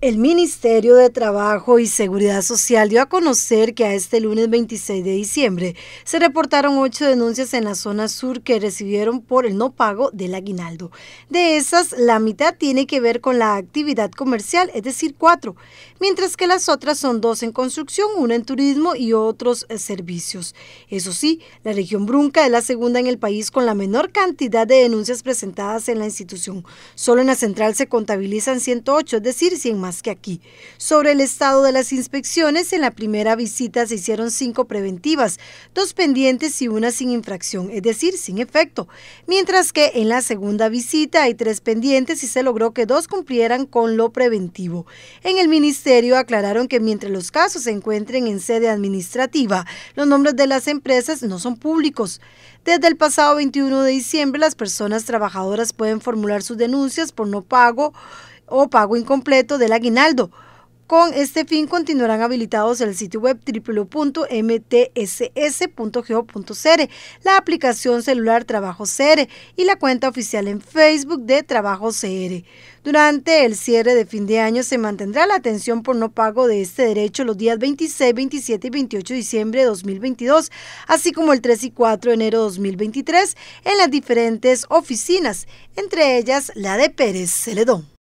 El Ministerio de Trabajo y Seguridad Social dio a conocer que a este lunes 26 de diciembre se reportaron ocho denuncias en la zona sur que recibieron por el no pago del aguinaldo. De esas, la mitad tiene que ver con la actividad comercial, es decir, cuatro, mientras que las otras son dos en construcción, una en turismo y otros eh, servicios. Eso sí, la región Brunca es la segunda en el país con la menor cantidad de denuncias presentadas en la institución. Solo en la central se contabilizan 108, es decir, 100 más que aquí. Sobre el estado de las inspecciones, en la primera visita se hicieron cinco preventivas, dos pendientes y una sin infracción, es decir, sin efecto, mientras que en la segunda visita hay tres pendientes y se logró que dos cumplieran con lo preventivo. En el ministerio aclararon que mientras los casos se encuentren en sede administrativa, los nombres de las empresas no son públicos. Desde el pasado 21 de diciembre, las personas trabajadoras pueden formular sus denuncias por no pago o pago incompleto del aguinaldo. Con este fin continuarán habilitados el sitio web www.mtss.go.cr, la aplicación celular Trabajo CR y la cuenta oficial en Facebook de Trabajo CR. Durante el cierre de fin de año se mantendrá la atención por no pago de este derecho los días 26, 27 y 28 de diciembre de 2022, así como el 3 y 4 de enero de 2023 en las diferentes oficinas, entre ellas la de Pérez Celedón.